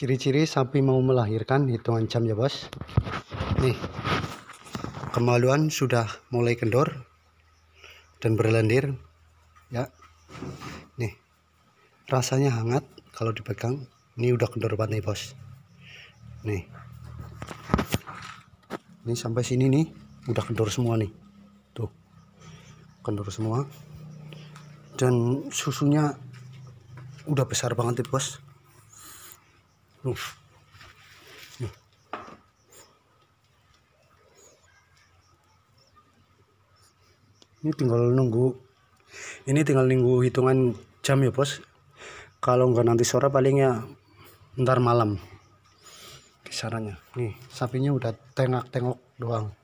ciri-ciri sapi mau melahirkan hitungan jam ya bos nih kemaluan sudah mulai kendor dan berlendir ya nih rasanya hangat kalau dipegang ini udah kendor banget nih bos nih ini sampai sini nih udah kendor semua nih tuh kendor semua dan susunya udah besar banget nih bos ini tinggal nunggu. Ini tinggal nunggu hitungan jam ya, Bos. Kalau nggak nanti sore palingnya ntar malam kisarannya. Nih, sapinya udah tengok tengok doang.